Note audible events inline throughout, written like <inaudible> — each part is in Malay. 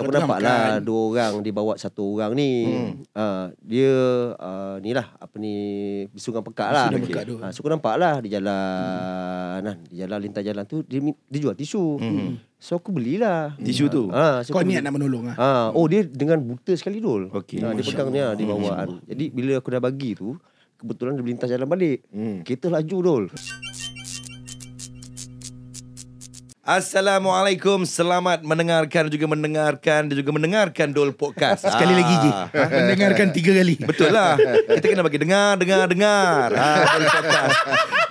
Aku nampak kan. lah dua orang dia bawa satu orang ni. Hmm. Ha, dia uh, ni lah apa ni bisungan pekat lah. Pekat okay. ha, so aku nampak lah dia jalan hmm. nah, dia jalan lintas jalan tu dia, dia jual tisu. Hmm. hmm. So aku belilah. Tisu tu? Ha, so Kau niat nak menolong lah? Ha, oh dia dengan buta sekali dul. Okay. Ha, dia pegang ni lah dia bawa. Hmm. Jadi bila aku dah bagi tu kebetulan dia lintas jalan balik. Hmm. Kereta laju dul. Kereta laju dul. Assalamualaikum Selamat mendengarkan Juga mendengarkan Dan juga mendengarkan Dol Podcast <laughs> Sekali ah. lagi ha? je Mendengarkan tiga kali Betul lah Kita kena bagi dengar Dengar Dengar ha, Dol Podcast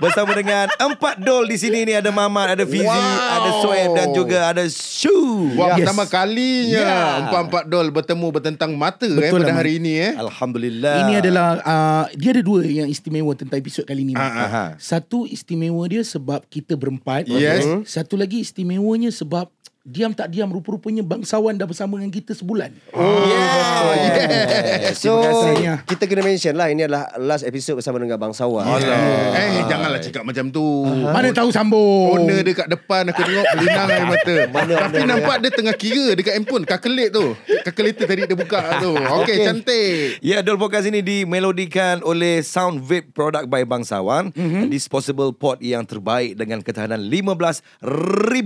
Bersama dengan Empat Dol di sini ni Ada Mamat Ada Fizi wow. Ada Swab Dan juga ada Shu Wah yes. pertama kalinya yeah. Empat-empat Dol Bertemu bertentang mata eh, Pada hari ini eh. Alhamdulillah Ini adalah uh, Dia ada dua yang istimewa Tentang episod kali ni uh-huh. Satu istimewa dia Sebab kita berempat Yes Satu lagi istimewanya sebab diam tak diam rupa-rupanya bangsawan dah bersama dengan kita sebulan. Oh. oh yeah. yeah. So, yeah. kita kena mention lah ini adalah last episode bersama dengan bangsawan. Yeah. Eh, hey, ah. janganlah cakap macam tu. Uh-huh. Mana tahu sambung. Owner dekat depan aku tengok pelinang air mata. <laughs> Mana Tapi nampak dia? dia tengah kira dekat handphone calculate tu. tu tadi dia buka tu. <laughs> Okey, okay. cantik. Ya, yeah, Dol ini dimelodikan oleh Sound Vape Product by Bangsawan. Mm-hmm. Disposable pot yang terbaik dengan ketahanan 15,000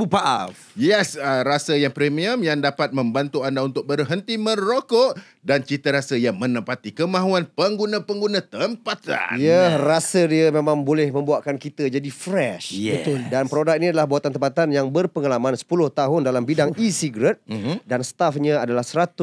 paaf. Yes, uh, rasa yang premium yang dapat membantu anda untuk berhenti merokok dan cita rasa yang menepati kemahuan pengguna-pengguna tempatan. Ya, yeah, rasa dia memang boleh membuatkan kita jadi fresh. Yes. Betul. Dan produk ini adalah buatan tempatan yang berpengalaman 10 tahun dalam bidang e-cigarette mm-hmm. dan stafnya adalah 100%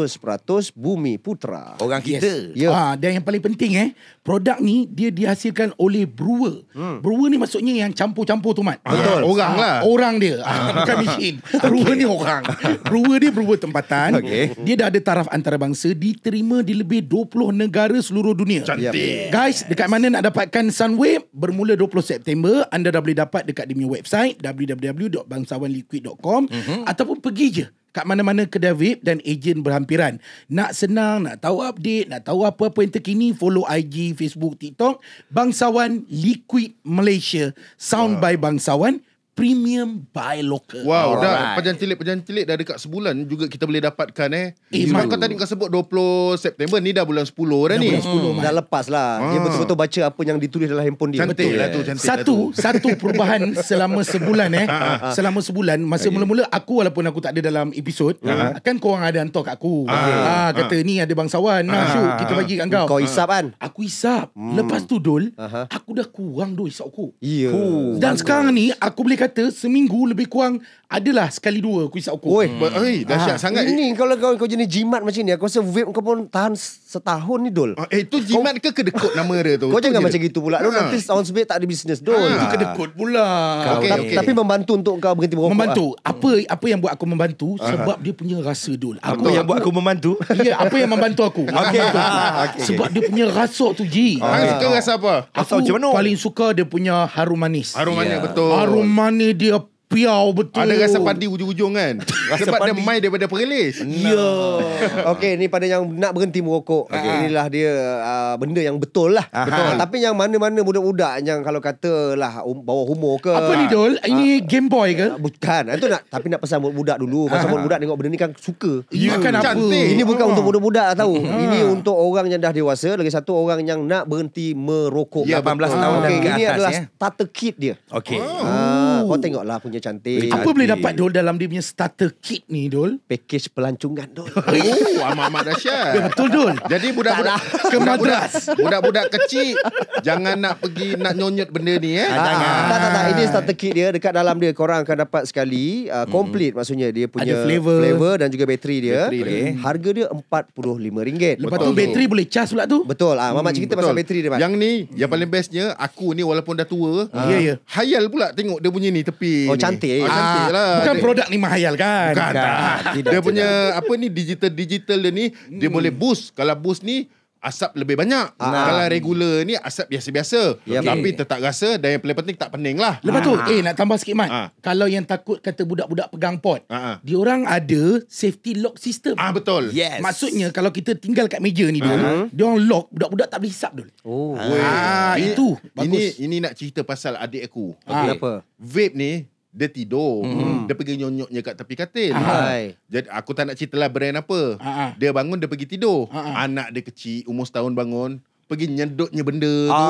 bumi putra. Orang kita. Yes. Yeah. Ah, dan yang paling penting eh, produk ni dia dihasilkan oleh brewer. Hmm. Brewer ni maksudnya yang campur-campur tu, Mat. Betul. Ah, orang ah, lah. Orang dia. Ah, bukan mesin. <laughs> Okay brewer ni orang. <laughs> brewer dia brewer tempatan. Okay. Dia dah ada taraf antarabangsa diterima di lebih 20 negara seluruh dunia. Cantik. Guys, dekat mana nak dapatkan Sunwave bermula 20 September anda dah boleh dapat dekat di punya website www.bangsawanliquid.com mm-hmm. ataupun pergi je kat mana-mana kedai vape dan ejen berhampiran. Nak senang, nak tahu update, nak tahu apa-apa yang terkini, follow IG, Facebook, TikTok, Bangsawan Liquid Malaysia. Sound wow. by Bangsawan premium by local. Wow, Alright. dah pejan cilik pejan cilik dah dekat sebulan juga kita boleh dapatkan eh. eh Sebab kau tadi kau sebut 20 September ni dah bulan 10 dah, dah ni. Bulan 10, hmm. Dah lepas lah. Ah. Dia betul-betul baca apa yang ditulis dalam handphone dia. Cantik betul. lah tu. Cantik lah satu, lah tu. satu perubahan <laughs> selama sebulan eh. Ah, ah, ah. selama sebulan. Masa mula-mula aku walaupun aku tak ada dalam episod. kan korang ada hantar kat aku. ah, kata ni ada bangsawan. Nah, syuk, kita bagi kat kau. Kau isap kan? Aku isap. Hmm. Lepas tu Dul, aku dah kurang Dul hisap aku. Yeah. Dan sekarang ni aku boleh kata kata seminggu lebih kurang adalah sekali dua aku isap ukur. Oi, hmm. Ay, ah. dahsyat ah. sangat. Ini kalau kau kau jenis jimat macam ni, aku rasa vape kau pun tahan setahun ni, Dol. Ah, eh, itu jimat kau, ke kedekut nama dia tu? Kau tu jangan macam gitu pula. Dol, ah. nanti tahun sebab tak ada bisnes, Dol. Ah. Itu kedekut pula. Kau, okay, tapi, okay. tapi membantu untuk kau berhenti merokok. Membantu. Lah. Apa apa yang buat aku membantu? Sebab uh dia punya rasa, Dol. Apa aku, yang buat aku membantu? Ya, apa yang membantu aku? <laughs> okay. Ah, sebab dia punya rasa tu, Ji. Ah, ah. Kau rasa apa? Aku paling suka dia punya harum manis. Harum manis, ya. betul. Harum need your piau betul. Ada rasa padi hujung-hujung kan? <laughs> rasa Sebab dia main daripada perilis. Ya. Yeah. Okay, ni pada yang nak berhenti merokok. Okay. Ah, inilah dia uh, benda yang betul lah. Betul. Tapi yang mana-mana budak-budak yang kalau katalah um, bawa humor ke. Apa ni Dol? Ah, ini Game Boy ke? Bukan. Itu nak, tapi nak pesan budak-budak dulu. Pasal budak-budak tengok benda ni kan suka. Ya, hmm. kan apa? Ini bukan untuk budak-budak tahu. Ini untuk orang yang dah dewasa. Lagi satu orang yang nak berhenti merokok. Ya, 18 tahun. Okay. Ini adalah starter ya. kit dia. Okay. Uh, kau oh. tengok lah punya cantik. Apa boleh dapat Dol dalam dia punya starter kit ni Dol? Package pelancongan Dol. <laughs> Oh, amat-amat dahsyat. Ya, betul Dol. Jadi budak-budak lah. ke madras. Budak-budak kecil jangan nak pergi nak nyonyot benda ni eh. Ha, tak, tak, tak. Ini starter kit dia. Dekat dalam dia korang akan dapat sekali uh, complete hmm. maksudnya dia punya Ada flavor. flavor dan juga bateri dia. Bateri dia. Okay. Harga dia RM45. Lepas betul, tu bateri boleh cas pula tu. Betul. Ah, Mama hmm, cerita betul. pasal bateri dia. Man. Yang ni yang paling bestnya aku ni walaupun dah tua. Ya, ya. Hayal pula tengok dia punya ni tepi. Oh, cantik. Ah, cantik lah. lah. Bukan produk ni mahal kan? Bukan. Tak. Ah, ah, tidak, dia tidak. punya apa ni digital-digital dia ni hmm. dia boleh boost. Kalau boost ni asap lebih banyak. Nah. Ah. Kalau regular ni asap biasa-biasa. Okay. Ya, Tapi tetap rasa dan yang paling penting tak pening lah. Lepas tu, ah. eh nak tambah sikit Mat. Ah. Kalau yang takut kata budak-budak pegang pot, ah. orang ada safety lock system. Ah Betul. Yes. Maksudnya kalau kita tinggal kat meja ni dulu, uh-huh. diorang lock, budak-budak tak boleh hisap dulu. Oh. Ah. Ah. Itu, bagus. Ini, ini nak cerita pasal adik aku. Okay. Ah. Kenapa? Vape ni, dia tidur mm. dia pergi nyonyoknya kat tepi katil ah. Hai. jadi aku tak nak cerita lah brand apa Ha-ha. Ah. dia bangun dia pergi tidur Ha-ha. Ah. anak dia kecil umur setahun bangun pergi nyedutnya benda tu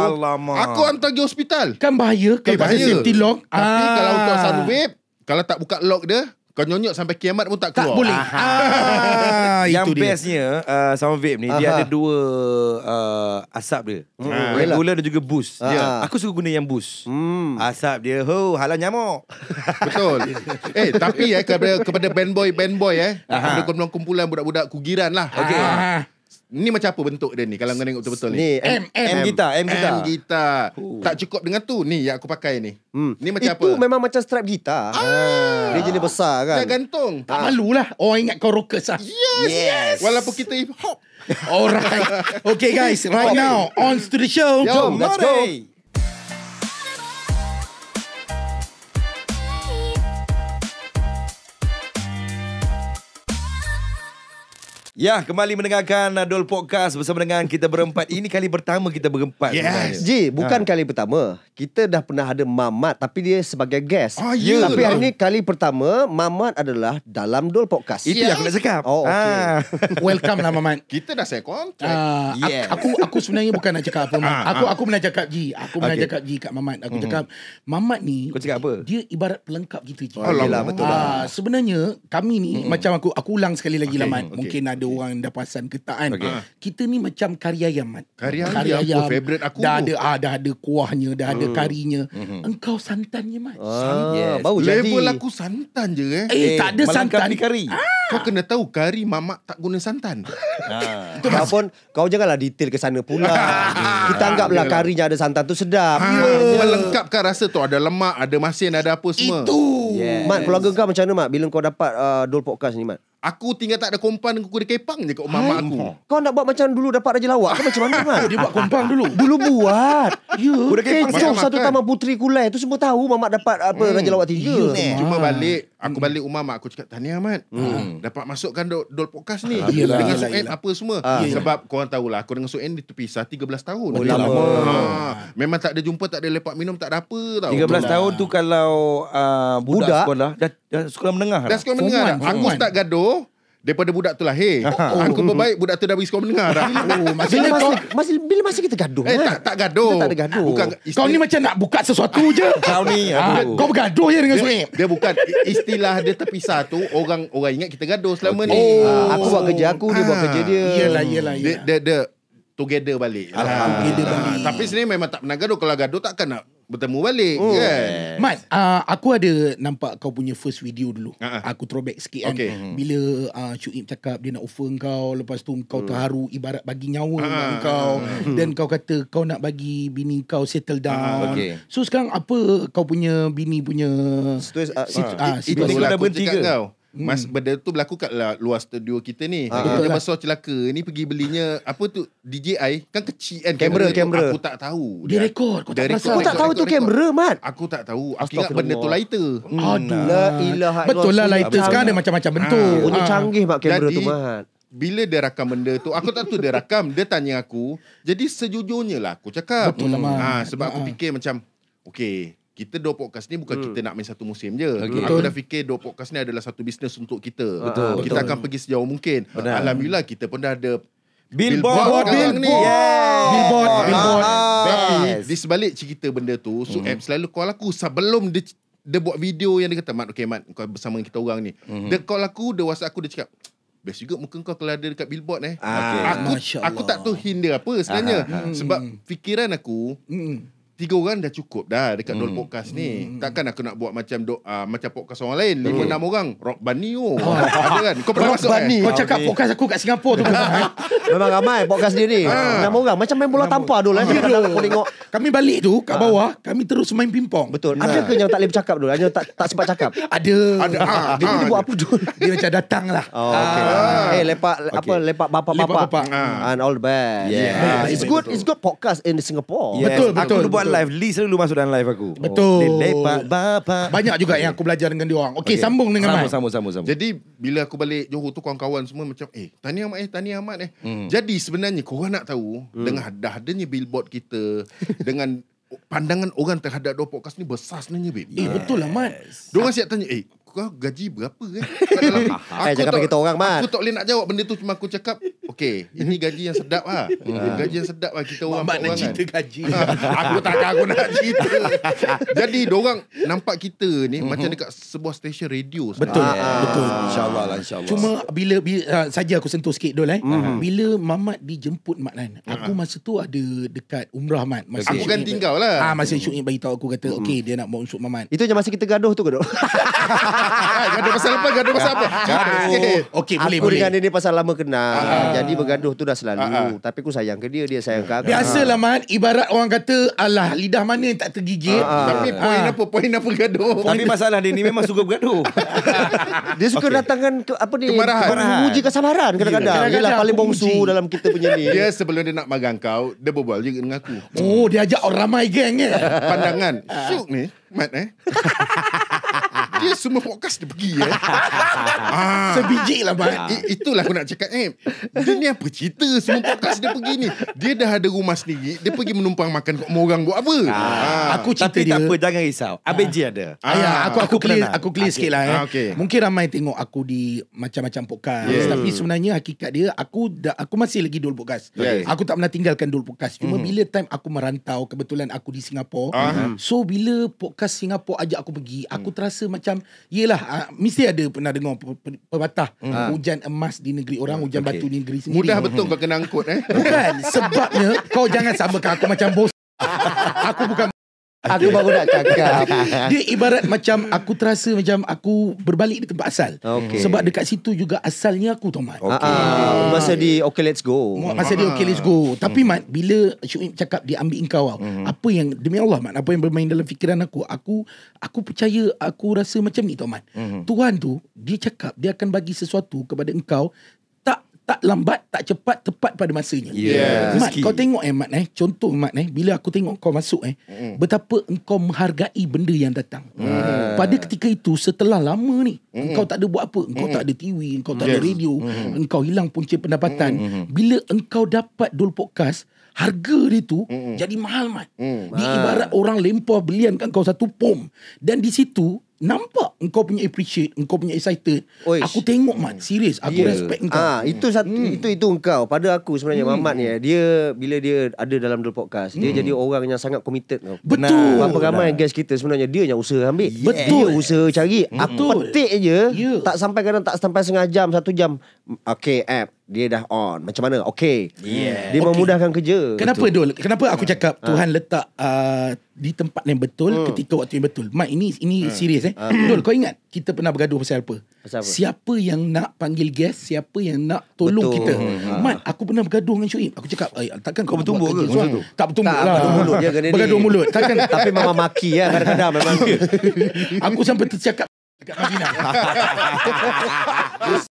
aku hantar pergi hospital kan bahaya kan eh, bahaya tapi ah. kalau kau satu kalau tak buka lock dia kau nyonyok sampai kiamat pun tak keluar. Tak boleh. Ah, yang itu bestnya dia. Uh, sama vape ni Aha. dia ada dua uh, asap dia. Hmm. Ah, Regular dan juga bus. Ah. Yeah. Aku suka guna yang bus. Hmm. Asap dia ho halau nyamuk. <laughs> Betul. eh tapi eh kepada kepada band boy band boy eh kepada kumpulan kumpulan budak-budak kugiran lah. Okey. Ah. Ni macam apa bentuk dia ni kalau kau tengok betul-betul ni? Ni M M, M gitar, M gitar. M gitar. Huh. Tak cukup dengan tu ni yang aku pakai ni. Hmm. Ni macam Itu apa? Itu memang macam strap gitar. Ah. Dia jenis besar kan. Dia gantung. Tak ah. malulah. Orang oh, ingat kau rockers lah. Yes, yes. yes. Walaupun kita hip hop. Alright. Okay guys, right now on to the show. Yo, Jom, let's go. go. Ya, kembali mendengarkan Adol uh, Podcast bersama dengan kita berempat. Ini kali pertama kita berempat. Yes. Ji, bukan ha. kali pertama. Kita dah pernah ada Mamat tapi dia sebagai guest. Oh, yeah. Tapi hari ini kali pertama Mamat adalah dalam Dol Podcast. Itu yeah. yang aku nak cakap. Oh, okay. ha. <laughs> Welcome lah Mamat. Kita dah saya contract. Uh, yes. Aku aku sebenarnya bukan nak cakap apa. Ha. Aku ah. aku pernah cakap Ji. Aku pernah okay. cakap Ji kat Mamat. Aku mm-hmm. Mamat ni Kau cakap apa? Dia ibarat pelengkap kita Ji. Oh, Yalah, betul lah. sebenarnya kami ni mm-hmm. macam aku aku ulang sekali lagi okay. Mamat. Okay. Mungkin ada ada okay. orang dah pasan ke tak kan. Okay. Ah. Kita ni macam kari ayam, Mat. Kari, kari ayam, ayam Favorite aku. Dah ada, ah, dah ada kuahnya, dah hmm. ada karinya. Hmm. Engkau santannya, Mat. Ah, yes. Bau jadi. Level aku santan je, eh. Eh, tak ada santan. kari. Ah. Kau kena tahu, kari mamak tak guna santan. Ah. pun, kau janganlah detail ke sana pula. Ah. Kita anggaplah karinya ada santan tu sedap. Ha, melengkapkan rasa tu. Ada lemak, ada masin, ada apa semua. Itu. Yes. Mat, keluarga kau macam mana, Mat? Bila kau dapat uh, Dole Podcast ni, Mat? Aku tinggal tak ada kompan dengan kena kepang je kat rumah mak aku Kau nak buat macam dulu Dapat Raja Lawak Kau macam mana kan Dia buat kompan dulu Dulu buat Ya Kecoh satu taman putri kulai Tu semua tahu Mamak dapat apa hmm. Raja Lawak tiga ya, Cuma balik Aku balik rumah mak Aku cakap Tahniah Mat hmm. Dapat masukkan Dol, dol podcast ni ah, yalah, Dengan soen apa semua ah. Sebab korang tahulah Aku dengan soen Suen Terpisah 13 tahun Oh lama ha. Memang tak ada jumpa Tak ada lepak minum Tak ada apa tau 13 lah. tahun tu kalau uh, Budak, budak sekolah, dah sekolah menengah. Dah sekolah menengah. Dah. Aku start gaduh daripada budak tu lahir. Hey, <laughs> oh, aku oh, berbaik budak tu dah pergi sekolah menengah dah. <laughs> Oh, bila, masa, masa, bila masa kita gaduh? Eh, tak, tak gaduh. Kita tak ada gaduh. Bukan, istilah, kau ni macam nak buka sesuatu je. <laughs> kau ni. Ah, aduh. Kau bergaduh je dengan Suhaib. Dia bukan istilah dia terpisah tu orang orang ingat kita gaduh selama okay. ni. Oh, ah, aku buat kerja aku, dia buat ah. kerja dia. Iyalah, iyalah. Dia, dia, dia together balik. Alhamdulillah. Ah, ah, tapi sebenarnya memang tak pernah gaduh. Kalau gaduh takkan nak bertemu balik oh. yes. Mat uh, aku ada nampak kau punya first video dulu uh-uh. aku throwback sikit kan okay. Hmm. bila uh, Cuk Im cakap dia nak offer kau lepas tu kau hmm. terharu ibarat bagi nyawa uh. kau hmm. dan kau kata kau nak bagi bini kau settle down uh. okay. so sekarang apa kau punya bini punya ah, ah, ah, situasi uh. situ- uh. situ- uh, situ- situ- situ- situ- aku cakap kau Hmm. Mas, benda tu berlaku kat lah luar studio kita ni. Ha, kita besar celaka. Ni pergi belinya apa tu DJI kan kecil kan kamera kamera. Aku tak tahu. Dia rekod. Aku tak, record, record, aku tak tahu tu kamera, Mat. Aku tak tahu. Aku ingat benda tu lighter. Hmm. Adalah ilah. Betul lah lighter sekarang ada lah. macam-macam bentuk. Ha, ah, Untuk ah. canggih buat kamera tu, Mat. Bila dia rakam benda tu, aku tak tahu dia rakam, dia tanya aku. Jadi sejujurnya lah aku cakap. Betul lah, hmm. Mat. Ha, sebab ha. aku fikir macam, okay, kita dua podcast ni bukan hmm. kita nak main satu musim je. Okay. Aku dah fikir dua podcast ni adalah satu bisnes untuk kita. Betul. Kita Betul. akan pergi sejauh mungkin. Benar. Alhamdulillah kita pun dah ada billboard billboard billboard. Ni. Yeah. billboard billboard. Ah, ah. Tapi yes. di sebalik cerita benda tu, so hmm. selalu call aku sebelum dia dia buat video yang dia kata Mat, okay Mat Kau bersama kita orang ni mm-hmm. Dia call aku Dia whatsapp aku Dia cakap Best juga muka kau Kalau ada dekat billboard eh ah, okay. aku, aku tak tahu hint dia apa Sebenarnya ah, ah, ah. Sebab hmm. fikiran aku mm tiga orang dah cukup dah dekat hmm. Dol Podcast ni. Hmm. Takkan aku nak buat macam do, uh, macam podcast orang lain. Lima, enam orang. Rock Bunny tu. Oh. oh. Ada kan? Kau pernah masuk eh? Bunny. Kau cakap okay. podcast aku kat Singapura tu. <laughs> Memang ramai podcast dia ni. Ah. Enam orang. Macam main bola tanpa dulu. Lah. Yeah, ya, Kami balik tu kat ah. bawah. kami terus main pingpong. Betul. Ada ke yang tak boleh bercakap dulu? Ada tak, tak sempat cakap? Ada. Ada. Dia ni buat apa dulu? <laughs> Dia macam datang lah. Oh, Eh, lepak apa? Lepak bapak-bapak. And all the best. It's good it's good podcast in Singapore. Betul, betul. Aku buat live Lee selalu masuk dalam live aku. Betul. Oh. Lepak bapa. Banyak juga yang aku belajar dengan dia orang. Okey, okay. sambung dengan sambung, Mat. Sambung, sambung, sambung. Jadi bila aku balik Johor tu kawan-kawan semua macam eh, tani amat eh, tani amat eh. Hmm. Jadi sebenarnya kau nak tahu hmm. dengan dah adanya billboard kita <laughs> dengan pandangan orang terhadap dua podcast ni besar sebenarnya baby. Eh, yes. Eh betul lah Mat. Dia orang siap tanya, "Eh, kau gaji berapa eh?" Kau dalam, <laughs> eh, aku eh, jangan bagi tahu orang Mat. Aku tak boleh nak jawab benda tu cuma aku cakap Okay, ini gaji yang sedap lah. <laughs> gaji yang sedap lah kita orang. Mak nak cerita gaji. <laughs> aku tak aku nak cerita. <laughs> Jadi, orang nampak kita ni mm-hmm. macam dekat sebuah stesen radio. Betul. Ah, yeah. Betul. InsyaAllah lah, insyaAllah. Cuma bila, bila uh, saja aku sentuh sikit dulu eh. Mm-hmm. Bila Mamat dijemput Mak Nan, aku mhm. masa tu ada dekat Umrah Mat. Masa aku kan tinggal lah. Ah, masa mm-hmm. Syuk bagi aku kata, okay, mm-hmm. dia nak bawa Mamat. Itu je masa kita gaduh tu ke duk? gaduh pasal apa? Gaduh pasal apa? Gaduh. Okay, boleh, boleh. Aku dengan dia pasal lama kenal. Ah, ah jadi ah. bergaduh tu dah selalu uh, tapi aku sayang ke dia dia sayang ke aku biasalah man ibarat orang kata alah lidah mana yang tak tergigit uh, tapi poin apa poin apa gaduh tapi masalah dia ni memang suka bergaduh <laughs> dia suka okay. datangkan ke, apa ni kemarahan menguji kesabaran kadang-kadang dia lah paling bongsu uji. dalam kita punya ni dia sebelum dia nak magang kau dia berbual juga dengan aku oh dia ajak orang ramai geng eh pandangan syuk ni mat eh <laughs> Dia semua podcast dia pergi eh. Sebiji <laughs> ah. lah Bat. Yeah. itulah aku nak cakap eh. Dia ni apa cerita semua podcast dia pergi ni. Dia dah ada rumah sendiri. Dia pergi menumpang makan kat orang buat apa. Ah. ah. Aku cerita Tapi dia. Tapi tak apa jangan risau. Abang ah. G ada. Ah. Ayah, aku, aku, aku, clear, aku clear okay. Ah, sikit lah eh. Ah, okay. Mungkin ramai tengok aku di macam-macam podcast. Yeah. Tapi sebenarnya hakikat dia aku dah, aku masih lagi dulu podcast. Yeah. Aku tak pernah tinggalkan dulu podcast. Cuma mm. bila time aku merantau kebetulan aku di Singapura. Uh-huh. So bila podcast Singapura ajak aku pergi aku mm. terasa macam macam Yelah uh, Mesti ada pernah dengar Pepatah hmm. Ah, hujan emas di negeri orang Hujan okay. batu di negeri sendiri Mudah hmm. betul kau kena angkut eh Bukan Sebabnya Kau jangan sabarkan aku macam bos <laughs> Aku bukan Aku baru nak cakap <laughs> Dia ibarat macam Aku terasa macam Aku berbalik di tempat asal okay. Sebab dekat situ juga Asalnya aku tau Mat okay. uh, ah, ah. Masa di Okay let's go Masa di okay let's go uh. Tapi hmm. Mat Bila Syuib cakap Dia ambil engkau uh. Apa yang Demi Allah Mat Apa yang bermain dalam fikiran aku Aku Aku percaya Aku rasa macam ni tau Mat uh. Tuhan tu Dia cakap Dia akan bagi sesuatu Kepada engkau tak lambat tak cepat tepat pada masanya. Yes. Mat, kau tengok eh Mat eh contoh Mat eh bila aku tengok kau masuk eh mm. betapa engkau menghargai benda yang datang. Mm. Ah. Pada ketika itu setelah lama ni mm. engkau tak ada buat apa, engkau mm. tak ada TV, engkau tak yes. ada radio, mm. engkau hilang punca pendapatan. Mm. Bila engkau dapat dul podcast harga dia tu mm. jadi mahal Mat. Mm. Di ah. ibarat orang lempar belian kan kau satu pom dan di situ nampak engkau punya appreciate engkau punya excited Oish. aku tengok man hmm. serius aku yeah. respect engkau ah ha, itu satu hmm. itu itu engkau pada aku sebenarnya hmm. mamat ni eh, dia bila dia ada dalam the podcast hmm. dia jadi orang yang sangat committed tau betul berapa ramai nah. guest kita sebenarnya dia yang usaha ambil yeah. betul dia usaha cari betul. aku petik je yeah. tak sampai kadang tak sampai setengah jam satu jam okay app dia dah on macam mana okey yeah. dia okay. memudahkan kerja kenapa betul. dol kenapa aku ah. cakap ha. tuhan letak uh, di tempat yang betul hmm. ketika waktu yang betul mak ini ini hmm. serius eh hmm. Ah. dol kau ingat kita pernah bergaduh pasal apa pasal apa siapa yang nak panggil guest siapa yang nak tolong betul. kita hmm. hmm. mat aku pernah bergaduh dengan Syuib aku cakap eh takkan kau bertumbuh. ke so, tak bertumbuk lah bergaduh mulut dia kan, bergaduh mulut takkan <laughs> tapi mama maki ya kadang-kadang memang <laughs> aku sampai tercakap dekat Madinah <laughs>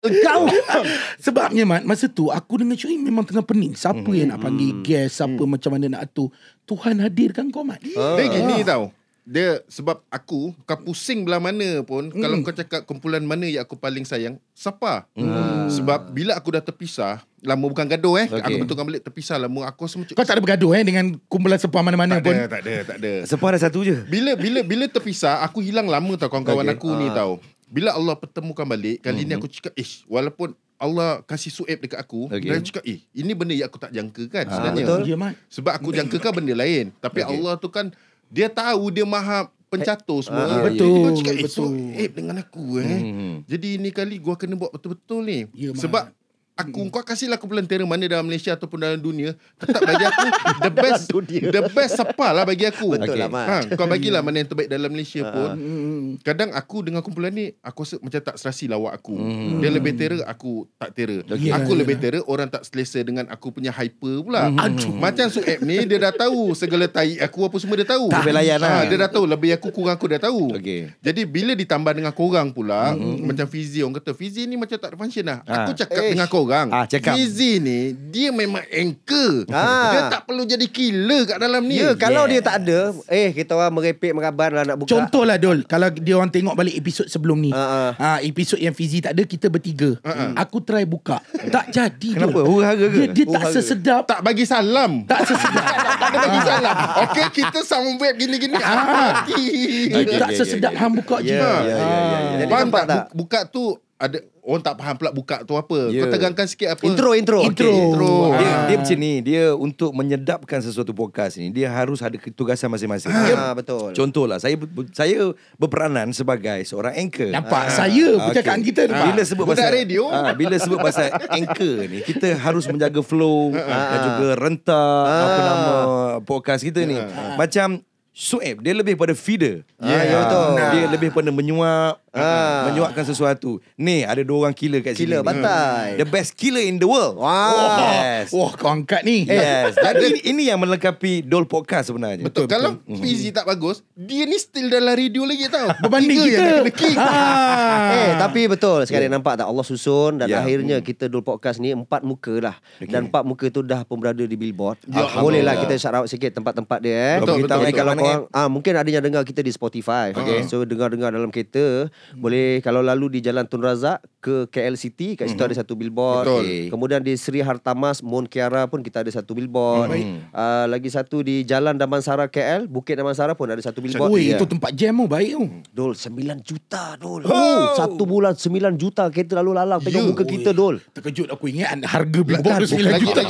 kau <laughs> sebabnya Mat, masa tu aku dengan Syuri memang tengah pening siapa mm-hmm. yang nak panggil hmm. guest siapa mm-hmm. macam mana nak atur Tuhan hadirkan kau Mat uh. dia gini uh. tau dia sebab aku kau pusing belah mana pun mm. kalau kau cakap kumpulan mana yang aku paling sayang siapa uh. sebab bila aku dah terpisah lama bukan gaduh eh okay. aku betulkan balik terpisah lama aku rasa macam kau tak ada bergaduh eh dengan kumpulan sepah mana-mana pun ada, tak ada tak ada sepah ada satu je bila bila bila terpisah aku hilang lama tau kawan-kawan okay. aku uh. ni ah. tau bila Allah pertemukan balik Kali mm-hmm. ni mhm. aku cakap Ish Walaupun Allah kasih suib dekat aku okay. Dan cakap Eh ini benda yang aku tak jangka kan ha, ah, Sebenarnya betul. Ya, Sebab aku jangkakan benda lain Tapi okay. Allah tu kan Dia tahu Dia maha pencatur eh, semua ha, Betul Dia cakap Eh suib dengan aku eh mm-hmm. Jadi ini kali Gua kena buat betul-betul ni ya, Sebab aku hmm. kau kasihlah aku pelantera mana dalam Malaysia ataupun dalam dunia tetap bagi aku the <laughs> best the best apa lah bagi aku betul lah, okay. lah Mat. ha, kau hmm. bagilah mana yang terbaik dalam Malaysia ha. pun hmm, hmm, kadang aku dengan kumpulan ni aku rasa macam tak serasi lawak lah aku hmm. dia lebih terer aku tak terer okay. yeah, aku yeah. Ya, lebih ya. terer orang tak selesa dengan aku punya hyper pula hmm. macam Sueb ni dia dah tahu segala tai aku apa semua dia tahu tak ha, lah. dia dah tahu lebih aku kurang aku dah tahu okay. jadi bila ditambah dengan korang pula hmm. macam Fizi orang kata Fizi ni macam tak ada function lah ha. aku cakap Eish. dengan korang kurang. Ah, cakap. Gizi ni, dia memang anchor. Ah. Dia tak perlu jadi killer kat dalam ni. yeah, kalau yes. dia tak ada, eh kita orang merepek, merabar lah nak buka. Contoh lah Dol, kalau dia orang tengok balik episod sebelum ni. Uh-uh. Ah, episod yang Fizi tak ada, kita bertiga. Uh-uh. Aku try buka. tak jadi Kenapa? Dol. Kenapa? Dia, dia tak sesedap. Tak bagi salam. tak sesedap. <laughs> tak, bagi salam. Okay, kita sambung web gini-gini. Ah. Okay, tak yeah, sesedap yeah, yeah. ham buka yeah, je. Ya, ya, ya. Faham ya, ya. ya, tak? Buka tu ada orang tak faham pula buka tu apa. Yeah. Kau tegangkan sikit apa? Intro intro. Okay. Intro. intro. Dia, ah. dia macam ni, dia untuk menyedapkan sesuatu podcast ni, dia harus ada tugasan masing-masing. Ha, ha betul. Contohlah saya saya berperanan sebagai seorang anchor. Nampak ha. saya bercakap okay. kita ha. bila sebut pasal radio, ha, bila sebut pasal anchor ni, kita harus menjaga flow ha. dan juga rentak ha. apa nama podcast kita ni. Ha. Macam Soeb dia lebih pada feeder. Ya yeah, ah, ya, betul. Nah. Dia lebih pada menyuap ah. menyuapkan sesuatu. Ni ada dua orang killer kat killer, sini. Killer hmm. bantai. The best killer in the world. Wow. Yes. Wah, kau angkat ni. Yes. Jadi ini, ini yang melengkapi Dol Podcast sebenarnya. Betul. betul kalau betul. fizi hmm. tak bagus, dia ni still dalam radio lagi tau. <laughs> Berbanding kita. kena kick. <laughs> Ah. Eh, tapi betul sekali yeah. nampak tak Allah susun dan yeah. akhirnya mm. kita Dol Podcast ni empat muka lah. Okay. Dan empat muka tu dah pun di billboard. Ya, Bolehlah kita Sarawak sikit tempat-tempat dia eh. Betul, betul, betul, kalau betul korang ah mungkin ada yang dengar kita di Spotify. Ah. Okay. So dengar-dengar dalam kereta, hmm. boleh kalau lalu di Jalan Tun Razak ke KL City, kat situ hmm. ada satu billboard. Okay. Kemudian di Sri Hartamas Mon Kiara pun kita ada satu billboard. Hmm. Uh, lagi satu di Jalan Damansara KL, Bukit Damansara pun ada satu billboard. Oi, itu tempat jam mu oh, baik tu. Dol 9 juta dol. Oh. oh, satu bulan 9 juta kereta lalu lalang tengok yeah. muka kita dol. Terkejut aku ingat harga billboard 9 juta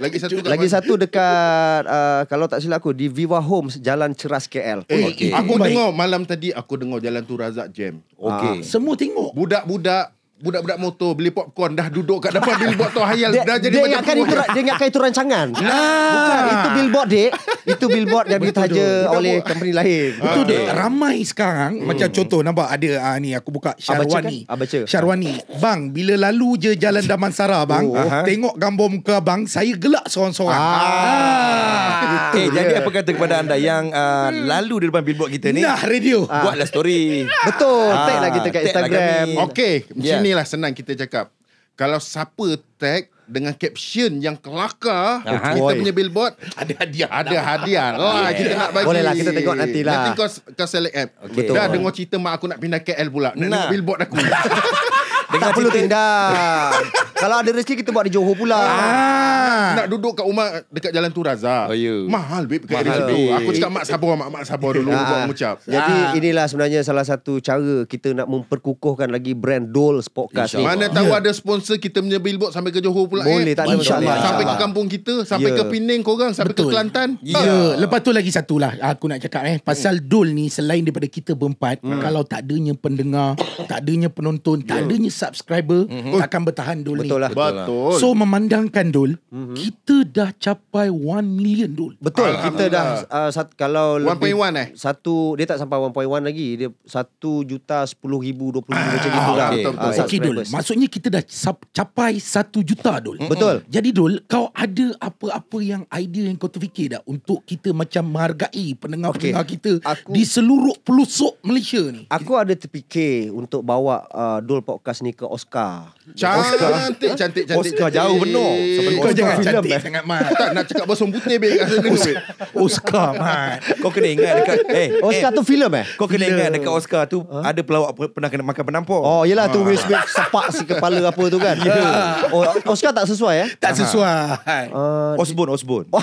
lagi satu. lagi satu. dekat ah, kalau tak silap aku di Viva Homes Jalan Ceras KL. Eh, okay. Aku tengok malam tadi aku dengar Jalan tu Razak jam. Okey. Ah. Semua tengok. Budak-budak budak-budak motor beli popcorn dah duduk kat depan billboard tu hayal dah jadi dia macam itu, dia, dia ingatkan itu rancangan nah. bukan itu billboard dek itu billboard yang ditaja oleh company lain ah, betul dek ah. ramai sekarang hmm. macam contoh nampak ada uh, ni aku buka Syarwani Abaca kan? Syarwani bang bila lalu je jalan Damansara oh, bang oh. tengok gambar muka bang saya gelak sorang-sorang ah. ah. eh, jadi apa kata kepada anda yang uh, hmm. lalu di depan billboard kita ni nah radio ah. buatlah story betul ah. tag lah kita kat lah Instagram lah okay macam ya. yeah. ni Inilah senang kita cakap. Kalau siapa tag dengan caption yang kelakar uh kita Boy. punya billboard ada hadiah ada hadiah lah yeah. kita nak bagi boleh lah kita tengok nanti lah nanti kau, kau select app okay. Betul. dah dengar cerita mak aku nak pindah KL pula nak nah. tengok billboard aku tak perlu tindak <laughs> Kalau ada rezeki kita buat di Johor pula. Ah. Nak duduk kat rumah dekat jalan tu Raza. Oh, yeah. Mahal babe kat Mahal, babe. Aku cakap mak sabar, mak, mak sabar dulu ah, ah. mengucap. Jadi ah. inilah sebenarnya salah satu cara kita nak memperkukuhkan lagi brand Dol Podcast ni. Mana tahu yeah. ada sponsor kita punya billboard sampai ke Johor pula. Boleh eh. tak Insya Allah. Sampai ke kampung kita, sampai yeah. ke ya. Penang korang, sampai Betul. ke Kelantan. Ya, yeah. ah. lepas tu lagi satu lah aku nak cakap eh. Pasal hmm. Dol ni selain daripada kita berempat, hmm. kalau tak adanya pendengar, tak adanya penonton, yeah. tak ya. adanya subscriber, mm-hmm. takkan bertahan Dol ni. Lah. betul lah. Betul. So memandangkan dul, mm-hmm. kita dah capai 1 million dul. Betul. Kita dah uh, sat, kalau 1.1 eh. Satu dia tak sampai 1.1 lagi. Dia 1 juta 10 ribu 20 ribu ah, macam gitu lah. Ah, okay, dul. Maksudnya kita dah capai 1 juta dul. Mm-hmm. Betul. Jadi dul, kau ada apa-apa yang idea yang kau terfikir tak untuk kita macam menghargai pendengar-pendengar okay. kita aku, di seluruh pelosok Malaysia ni? Aku ada terfikir untuk bawa uh, dul podcast ni ke Oscar. Oscar cantik cantik cantik. Oscar jauh benar. Kau jangan cantik eh. eh. sangat mat. Tak nak cakap bosong putih be kat sana. Oscar mah. Kau kena ingat dekat <laughs> eh, eh Oscar tu filem eh? Kau kena ingat dekat Oscar tu ada pelawak pernah kena makan penampok. Oh yalah tu Will Smith ah. sepak si kepala apa tu kan. <laughs> Ya. Oh, Oscar tak sesuai eh? Tak sesuai. Osbon ah, Osbon. Oh.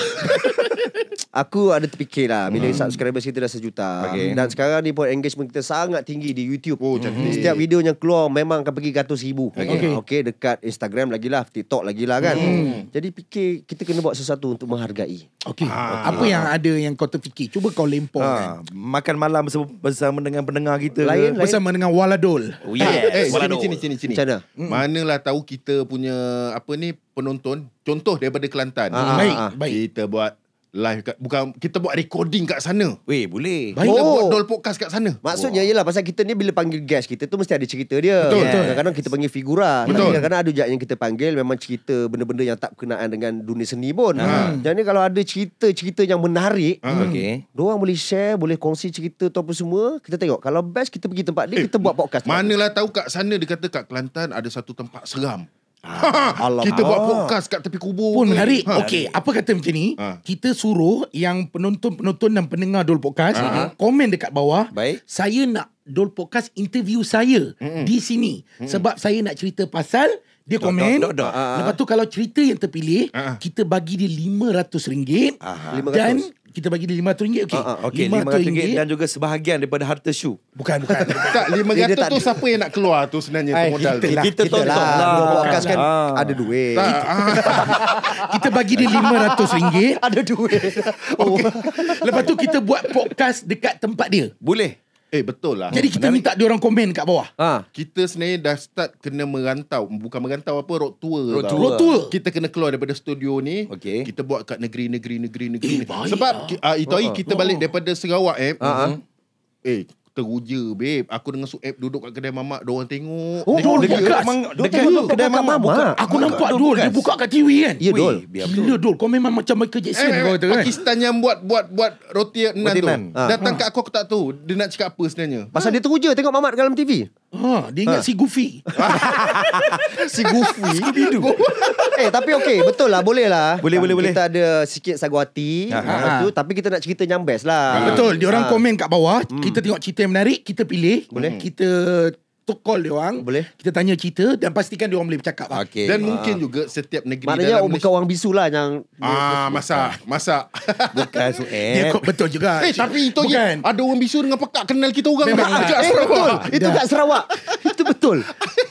<laughs> Aku ada lah bila hmm. subscribers kita dah sejuta okay. dan sekarang ni pun engagement kita sangat tinggi di YouTube. Oh, Setiap video yang keluar memang akan pergi ribu. Okey okay. okay, dekat Instagram Instagram lagi lah TikTok lagi lah kan hmm. Jadi fikir Kita kena buat sesuatu Untuk menghargai Okay, ha. Ah. okay. Apa yang ada Yang kau terfikir Cuba kau lempor ha. Ah, kan Makan malam bersama, bersama dengan pendengar kita lain, lain. Bersama dengan Waladol oh, yeah, eh, Waladol Sini sini sini, sini. Hmm. Manalah tahu kita punya Apa ni Penonton Contoh daripada Kelantan ha. Baik, ha. baik Kita buat live kat bukan kita buat recording kat sana. Weh, boleh. Baik oh. buat dol podcast kat sana. Maksudnya ialah pasal kita ni bila panggil guest kita tu mesti ada cerita dia. Betul, yeah. Kadang-kadang kita panggil figura. Betul. Kadang-kadang ada jugak yang kita panggil memang cerita benda-benda yang tak berkenaan dengan dunia seni pun. Ha. Jadi kalau ada cerita-cerita yang menarik, ha. okey. Diorang boleh share, boleh kongsi cerita tu apa semua, kita tengok. Kalau best kita pergi tempat dia eh, kita buat podcast. Manalah tahu kat sana dia kata kat Kelantan ada satu tempat seram. Ah, ha, ha. kita buat podcast kat tepi kubur pun menarik. Ha, Okey, apa kata macam ni? Ha. Kita suruh yang penonton-penonton dan pendengar Dol Podcast ha, ha. komen dekat bawah. Baik. Saya nak Dol Podcast interview saya Mm-mm. di sini Mm-mm. sebab saya nak cerita pasal dia komen. Dok, dok, dok. Ah. Lepas tu kalau cerita yang terpilih, uh kita bagi dia RM500. Uh-huh. Dan kita bagi dia RM500. Okey. Uh-huh. Okay, RM500 dan juga sebahagian daripada harta syu. Bukan, bukan. bukan. <laughs> RM500 tu tak siapa yang nak keluar tu sebenarnya Ay, tu eh, modal kita, tu. Lah, tonton. Kita lah. kan ah. ada duit. ah. <laughs> kita bagi dia RM500. ada duit. okay. <laughs> Lepas tu kita buat podcast dekat tempat dia. Boleh. Eh betul lah. Jadi kita Menarik. minta orang komen kat bawah. Ha. Kita sebenarnya dah start kena merantau, bukan merantau apa road tour. Road tour. Road tour. Kita kena keluar daripada studio ni. Okay. Kita buat kat negeri negeri negeri negeri. Eh, Sebab lah. ah. itu hari ha, ha. kita balik oh. daripada Sarawak eh. uh Eh teruja babe aku dengan Suab duduk kat kedai mamak dia orang tengok oh, dia, dia, buka, memang, dia tengok dekat kedai mamak, mamak. Buka, aku mamak. nampak dul dia buka kat TV kan ya dul gila dul kau memang macam Michael Jackson eh, eh kau kata eh, kan yang buat buat buat roti nan tu ah. datang ha. kat aku aku tak tahu dia nak cakap apa sebenarnya pasal ah. dia teruja tengok mamak dalam TV Oh, dia ingat ha. si Goofy. <laughs> si Goofy. Scooby Doo. eh, tapi okey, betul lah, boleh lah. Boleh, boleh, boleh. Kita ada sikit sagu hati. Ha. ha. Tu, tapi kita nak cerita yang best lah. Ha. Betul, diorang ha. komen kat bawah. Hmm. Kita tengok cerita yang menarik, kita pilih. Boleh. Kita untuk call dia orang boleh kita tanya cerita dan pastikan dia orang boleh bercakap lah. okay. dan uh, mungkin ah. juga setiap negeri maknanya dalam maknanya bukan orang bisu lah yang ah masa masa bukan so eh <laughs> dia betul juga eh tapi itu bukan. Yang, ada orang bisu dengan pekak kenal kita orang memang ah, tak, eh, betul itu tak Sarawak itu betul <laughs>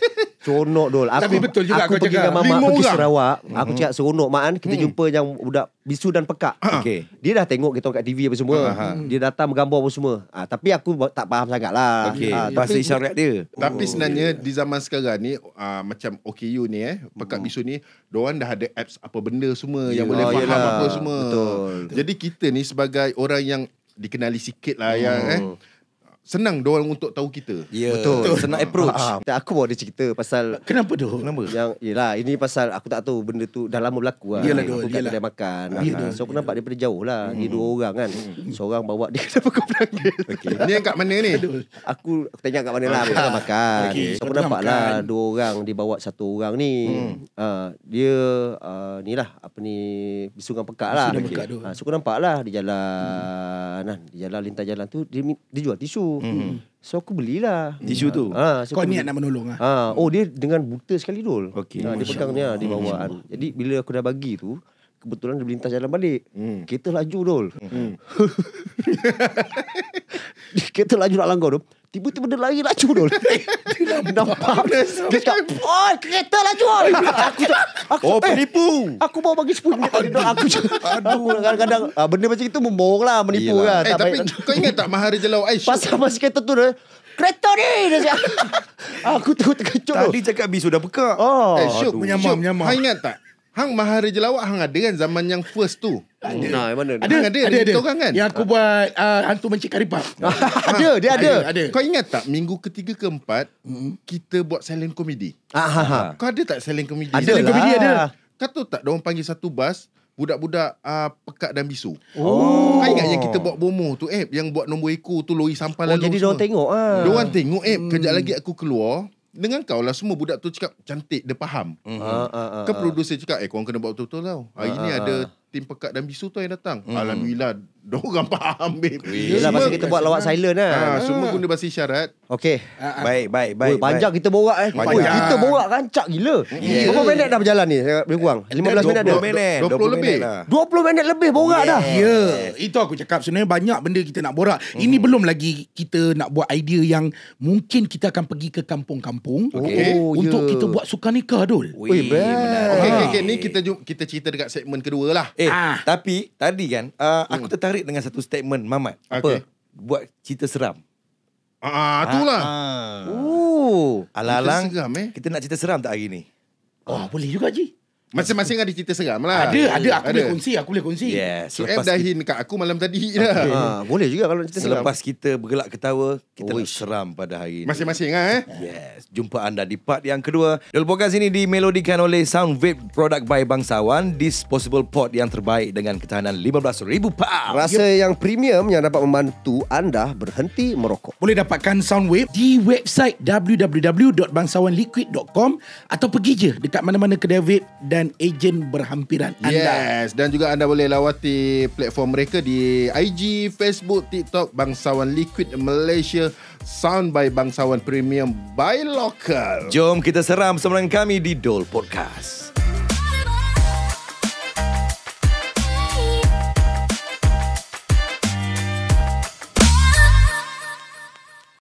Seronok dul. Aku, Tapi betul juga aku, aku cakap. Mama aku pergi Sarawak. uh Aku hmm. cakap seronok mak Kita hmm. jumpa yang budak bisu dan pekak. Uh-huh. Ha. Okay. Dia dah tengok kita kat TV apa semua. Uh-huh. Dia datang bergambar apa semua. Ha, tapi aku tak faham sangat lah. Okay. Ah, ha, tapi, bahasa isyarat dia. Tapi oh, sebenarnya yeah. di zaman sekarang ni. Uh, macam OKU ni eh. Pekak uh bisu ni. Diorang dah ada apps apa benda semua. Yeah. Yang boleh oh, faham yelah. apa semua. Betul. Jadi kita ni sebagai orang yang dikenali sikit lah. uh Yang, eh, senang dia orang untuk tahu kita. Yeah. Betul. Betul. Senang ah, approach. Ha, aku bawa dia cerita pasal Kenapa tu? Kenapa? Yang yalah ini pasal aku tak tahu benda tu dah lama berlaku lah. ah. Yalah dia dia dah makan. Yeah, ha. So aku yeah. nampak dia pada jauh lah. Mm. Dia hmm. dua orang kan. Hmm. Seorang bawa dia <laughs> kenapa kau panggil? Okay. ni yang kat mana ni? aku aku tanya kat mana lah aku tengah makan. Okay. So aku nampak lah dua orang dia bawa satu orang ni. Mm. Uh, dia uh, ni lah apa ni bisungan pekat lah. Okay. Pekat okay. so aku nampak lah dia jalan mm. nah, dia jalan lintas jalan tu dia, dia jual tisu. Mm-hmm. So aku belilah tisu tu. Ha, so kau niat nak menolong ah. Ha, oh dia dengan buta sekali dul. Okay. Ha, ah, dia pegang ni ah, dia bawa. Jadi bila aku dah bagi tu, kebetulan dia melintas jalan balik. Mm. Kereta laju dul. Mm. <laughs> Kereta laju nak langgar tu. Tiba-tiba dia lari laju dulu. dia nampak. dia cakap, oi oh, kereta laju. Oh, aku cakap, oh eh, penipu. aku bawa bagi sepuluh Aku cakap, <laughs> kadang-kadang ah, benda macam itu membohong lah, menipu Yelah. Lah. Eh, tapi kau ingat tak Mahari Jelau Aish? Pasal masih kereta tu dah, kereta ni. <laughs> aku tengok terkejut. Tadi cakap bisu sudah peka. Oh, eh Syuk menyamar, menyamar. Kau ingat tak? Hang mahari Lawak hang ada kan zaman yang first tu? Ada. Nah, mana? Kan? Ada, ada, ada. ada. kan? Yang aku buat uh, hantu mencik karipap. ha. <laughs> ada, dia ada. ada. Kau ingat tak minggu ketiga keempat hmm. kita buat silent comedy? Aha. Ah, ha. Kau ada tak silent comedy? Ada silent lah. comedy ada. Kau tahu tak orang panggil satu bas budak-budak uh, pekat dan bisu. Oh. Kau ingat yang kita buat bomo tu eh yang buat nombor ekor tu lori sampah oh, lalu. Jadi dia tengok ah. Dia tengok eh hmm. kejap lagi aku keluar dengan kau lah semua budak tu cakap cantik dia faham uh, uh, uh, kau uh, uh, cakap eh kau kena buat betul-betul tau hari uh, uh, ni ah, ada ah. tim pekat dan bisu tu yang datang uh, alhamdulillah Diorang faham babe Yelah pasal kita buat lawak silent lah ha, Semua guna bahasa isyarat Okay uh, ah, uh. Ah. Baik baik baik Uy, Panjang baik. kita borak eh Uy, Kita borak rancak gila yeah. Berapa minit dah berjalan ni eh, Lebih kurang 15 minit dah 20 minit 20, minit lebih lah. 20 minit lebih borak yeah. dah Ya yeah. Itu aku cakap Sebenarnya banyak benda kita nak borak hmm. Ini belum lagi Kita nak buat idea yang Mungkin kita akan pergi ke kampung-kampung okay. oh, ya. Untuk yeah. kita buat suka nikah dul Weh Okay okay, okay. Ni kita, kita cerita dekat segmen kedua lah Eh tapi Tadi kan uh, Aku hmm. tertarik tertarik dengan satu statement Mamat. Apa? Buat cerita seram. Ah, ah itulah. Ah. Oh. Ah. Alalang. Seram, eh? Kita nak cerita seram tak hari ni? Oh, ah. boleh juga, Ji. Masing-masing ada cerita seram lah Ada, ada Aku ada. boleh kongsi Aku boleh kongsi yes, KM dah hint kat aku malam tadi okay. dah. <laughs> Ha, Boleh juga kalau cerita Selepas seram. kita bergelak ketawa Kita oh, seram pada hari ini Masing-masing lah eh Yes Jumpa anda di part yang kedua Dolpokas ini dimelodikan oleh Sound Vape Product by Bangsawan Disposable pot yang terbaik Dengan ketahanan 15,000 pak Rasa yep. yang premium Yang dapat membantu anda Berhenti merokok Boleh dapatkan Sound Vape Di website www.bangsawanliquid.com Atau pergi je Dekat mana-mana kedai vape dan ejen berhampiran anda. Yes, dan juga anda boleh lawati platform mereka di IG, Facebook, TikTok, Bangsawan Liquid Malaysia, Sound by Bangsawan Premium by Local. Jom kita seram bersama kami di Dol Podcast.